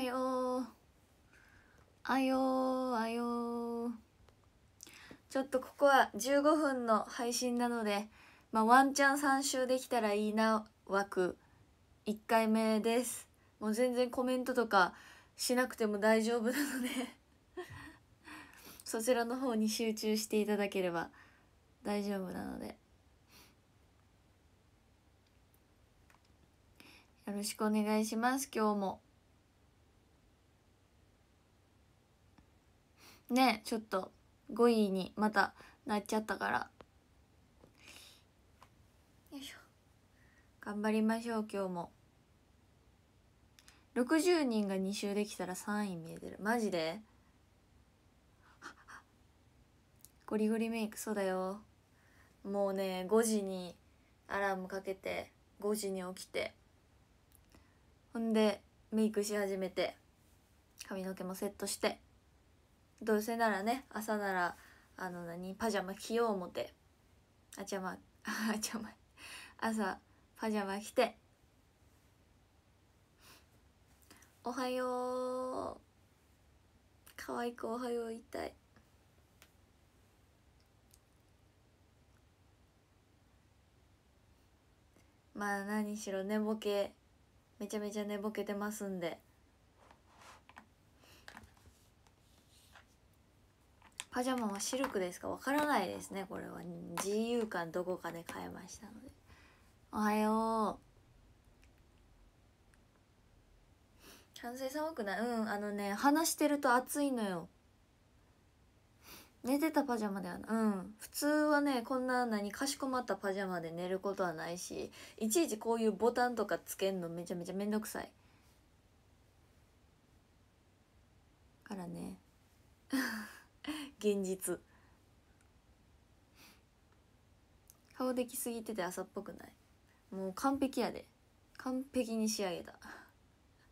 あよあよあよちょっとここは15分の配信なので、まあ、ワンチャン3周できたらいいな枠1回目ですもう全然コメントとかしなくても大丈夫なのでそちらの方に集中していただければ大丈夫なのでよろしくお願いします今日も。ねちょっと5位にまたなっちゃったからよいしょ頑張りましょう今日も60人が2周できたら3位見えてるマジでゴリゴリメイクそうだよもうね5時にアラームかけて5時に起きてほんでメイクし始めて髪の毛もセットしてどうせならね朝ならあの何パジャマ着よう思てあちゃまあち ゃま朝パジャマ着て「おはよう」可愛く「おはよう」言いたい。まあ何しろ寝ぼけめちゃめちゃ寝ぼけてますんで。パジャマはシルクですかわからないですねこれは自由感どこかで変えましたのでおはよう完成寒くないうんあのね話してると暑いのよ寝てたパジャマではうん普通はねこんな何かしこまったパジャマで寝ることはないしいちいちこういうボタンとかつけんのめちゃめちゃめんどくさいからね 現実顔できすぎてて朝っぽくないもう完璧やで完璧に仕上げた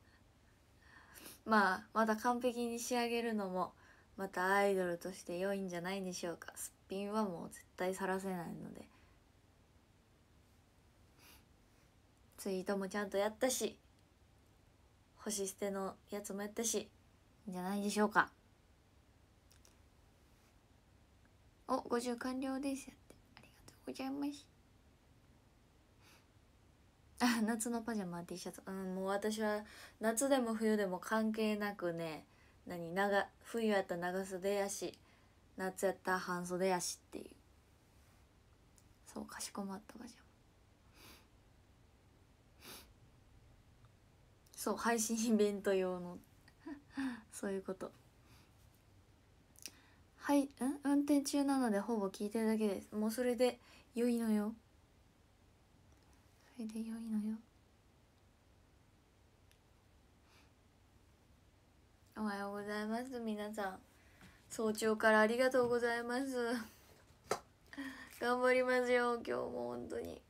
まあまた完璧に仕上げるのもまたアイドルとして良いんじゃないでしょうかすっぴんはもう絶対さらせないのでツイートもちゃんとやったし星捨てのやつもやったしいいんじゃないでしょうかお50完了ですやってありがとうございますあ夏のパジャマ T シャツうんもう私は夏でも冬でも関係なくね何長冬やったら長袖やし夏やったら半袖やしっていうそうかしこまったパジャマそう配信イベント用の そういうことはいん運転中なのでほぼ聞いてるだけですもうそれで良いのよそれで良いのよおはようございます皆さん早朝からありがとうございます 頑張りますよ今日も本当に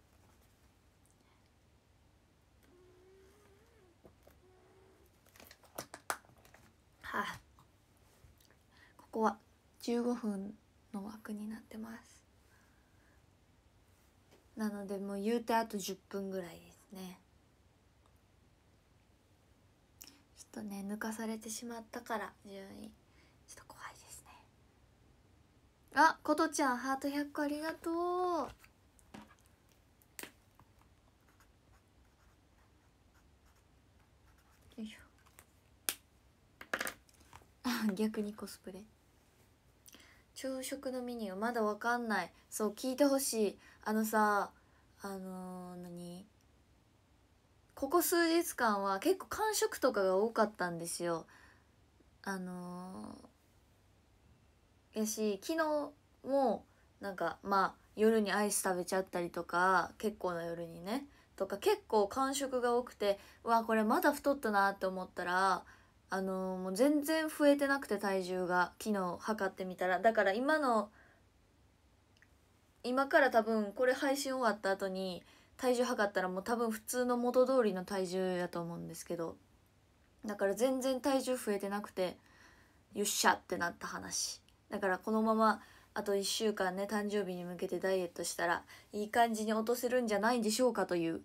はあここは15分の枠になってますなのでもう言うてあと10分ぐらいですねちょっとね抜かされてしまったから順位ちょっと怖いですねあことちゃんハート100個ありがとう逆にコスプレ朝食のメニューまだわかんないそう聞いてほしいあのさあのー、何ここ数日間は結構間食とかが多かったんですよあのー、やし昨日もなんかまあ夜にアイス食べちゃったりとか結構な夜にねとか結構間食が多くてうわこれまだ太ったなって思ったらあのもう全然増えてなくて体重が昨日測ってみたらだから今の今から多分これ配信終わった後に体重測ったらもう多分普通の元通りの体重やと思うんですけどだから全然体重増えてなくてよっしゃってなった話だからこのままあと1週間ね誕生日に向けてダイエットしたらいい感じに落とせるんじゃないでしょうかという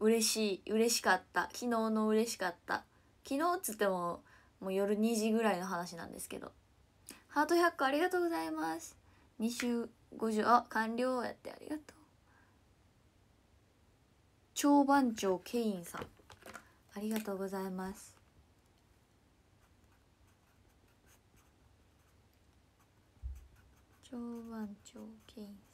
嬉しい嬉しかった昨日の嬉しかった昨日っつってももう夜2時ぐらいの話なんですけどハート100個ありがとうございます2週50あ完了やってありがとう長番長ケインさんありがとうございます長番長ケイン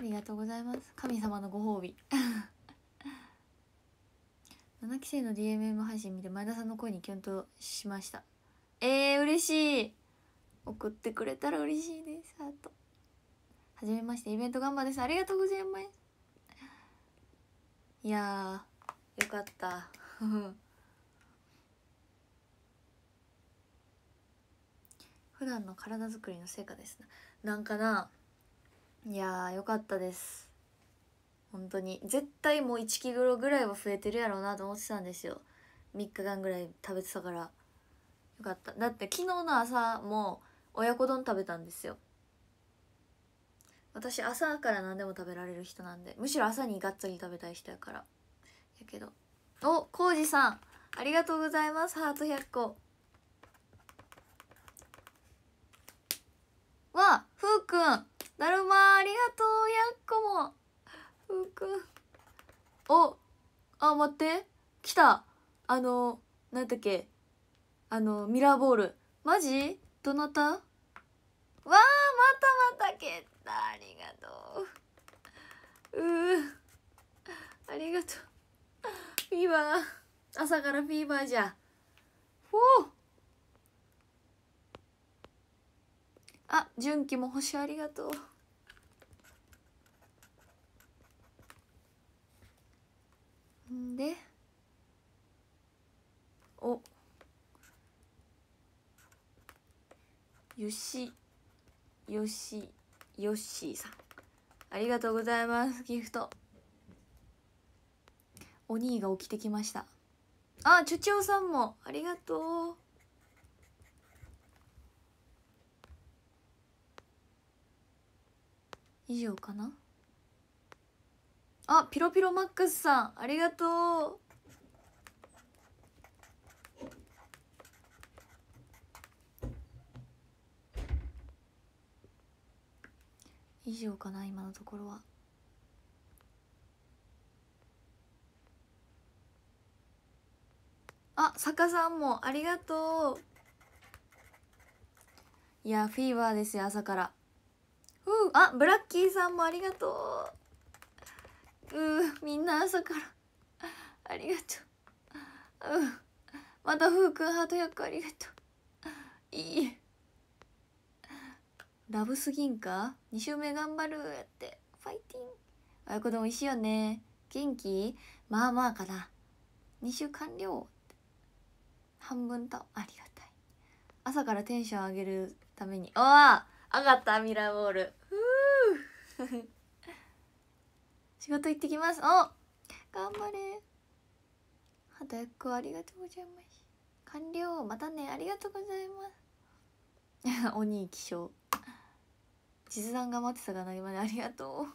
ありがとうございます神様のご褒美7 期生の DMM 配信見て前田さんの声にキュンとしましたえー、嬉しい送ってくれたら嬉しいですあとはじめましてイベント頑張ですありがとうございますいやよかった 普段の体作りの成果ですなんかないやーよかったです本当に絶対もう1キロぐらいは増えてるやろうなと思ってたんですよ3日間ぐらい食べてたからよかっただって昨日の朝も親子丼食べたんですよ私朝から何でも食べられる人なんでむしろ朝にがっつり食べたい人やからやけどおこうじさんありがとうございますハート100個わふうくんだるまありがとうやっこもふくおあ待って来たあの何だっけあのミラーボールマジどなたわあまたまたけったありがとううありがとうフィーバー朝からフィーバーじゃおおあ純喜も星ありがとうんでおよしよしよしさんありがとうございますギフトお兄が起きてきましたあちょちおさんもありがとう以上かなあピロピロマックスさんありがとう以上かな今のところは。あ坂さんもありがとういやフィーバーですよ朝からうあブラッキーさんもありがとううみんな朝からありがとううまたふうくんハート役ありがとういいラブすぎんか2週目頑張るやってファイティンあやこ丼美いしいよね元気まあまあかな2週完了半分とありがたい朝からテンション上げるためにおあ上がったミラーボール 仕事行ってきますお頑張れ肌役ありがとうございます完了またねありがとうございます 鬼気象実弾が待ってたから今ねありがと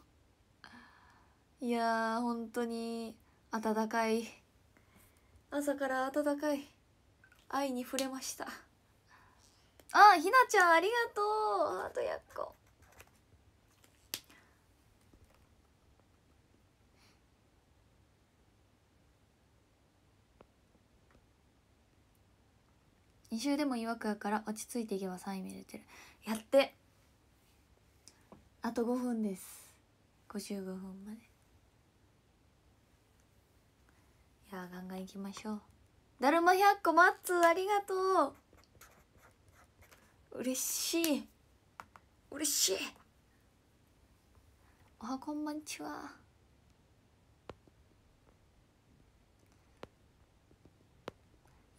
ういやー本当に暖かい朝から暖かい愛に触れましたあひなちゃんありがとうあとやっこ2週でもいわくやから落ち着いていけば3位見れてるやってあと5分です55分までいやガンガンいきましょうだるま100個マッツありがとう嬉しい嬉しいおはこんばんちは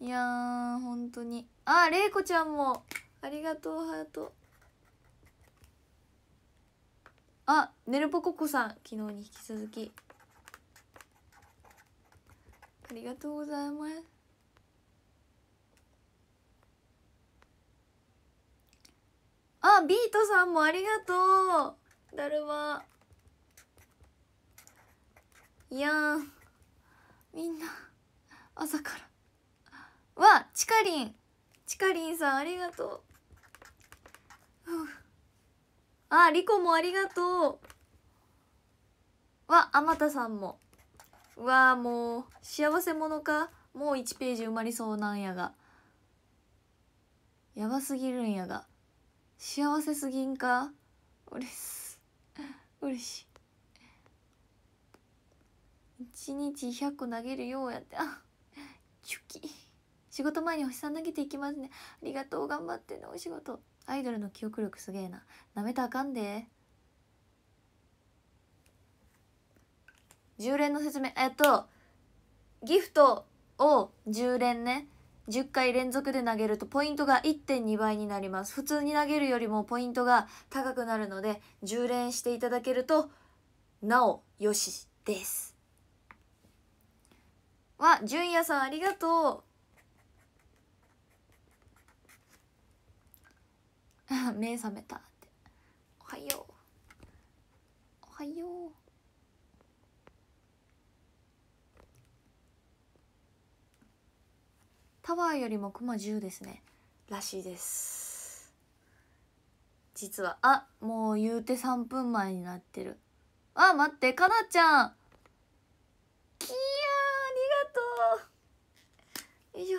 いやー本当にあれいこちゃんもありがとうハートあねるぽここさん昨日に引き続きありがとうございますあビートさんもありがとうだるまいやみんな朝からりんちかりんさんありがとうあリコもありがとうわあまたさんもうわもう幸せ者かもう1ページ埋まりそうなんやがやばすぎるんやが幸せすぎんかうれしうれしい1日100投げるようやってあチュキ仕事前に星さん投げていきますねありがとう頑張ってねお仕事アイドルの記憶力すげえななめたらあかんで10連の説明えっとギフトを10連ね10回連続で投げるとポイントが1.2倍になります普通に投げるよりもポイントが高くなるので10連していただけるとなおよしですは純也さんありがとう 目覚めたっておはようおはようタワーよりもクマ10ですねらしいです実はあもう言うて3分前になってるあ待ってかなちゃんきやありがとうよいしょ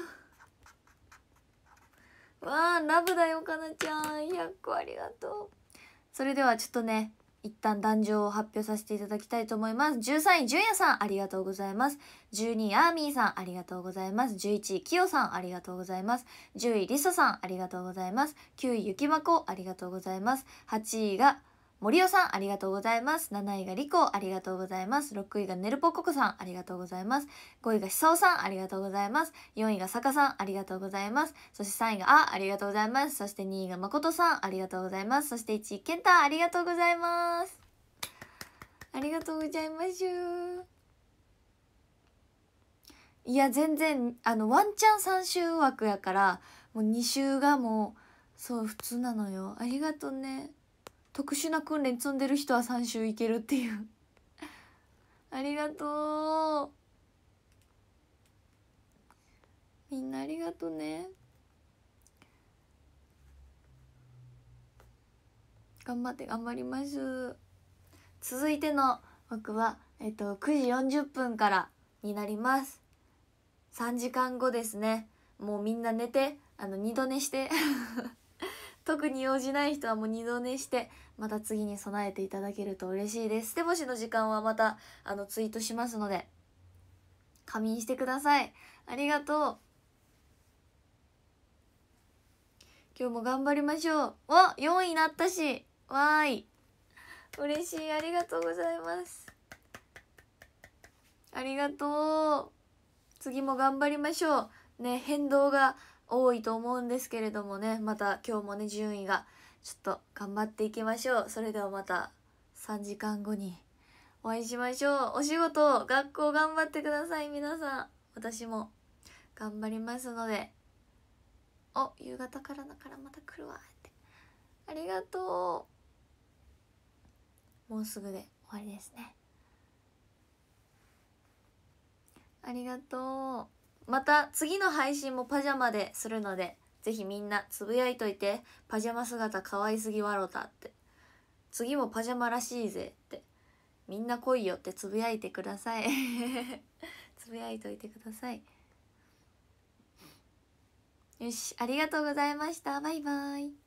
わあラブだよかなちゃん100個ありがとうそれではちょっとね一旦壇上を発表させていただきたいと思います13位純也さんありがとうございます12位アーミーさんありがとうございます11位キヨさんありがとうございます10位リサさんありがとうございます9位ゆきまこありがとうございます8位が「森尾さん、ありがとうございます。7位がリコ、ありがとうございます。6位がネルポココさん、ありがとうございます。5位がしそうさん、ありがとうございます。4位がさかさん、ありがとうございます。そして3位があ、ありがとうございます。そして2位がまことさん、ありがとうございます。そして1位、けんありがとうございます。ありがとうございましす。いや全然あのワンチャン3週枠やからもう2週がもうそう普通なのよありがとうね特殊な訓練積んでる人は3週いけるっていうありがとうみんなありがとうね頑張って頑張ります続いての僕は、えっと、9時40分からになります3時間後ですねもうみんな寝てあの二度寝して特に用事ない人はもう二度寝してまた次に備えていただけると嬉しいです手星の時間はまたあのツイートしますので仮眠してくださいありがとう今日も頑張りましょうわ4位になったしわーい嬉しいありがとうございますありがとう次も頑張りましょうね変動が多いと思うんですけれどもねまた今日もね順位がちょっと頑張っていきましょうそれではまた3時間後にお会いしましょうお仕事学校頑張ってください皆さん私も頑張りますのでお夕方からだからまた来るわってありがとうもうすぐで終わりですねありがとうまた次の配信もパジャマでするのでぜひみんなつぶやいといてパジャマ姿可愛すぎわろたって次もパジャマらしいぜってみんな来いよってつぶやいてください つぶやいといてくださいよしありがとうございましたバイバイ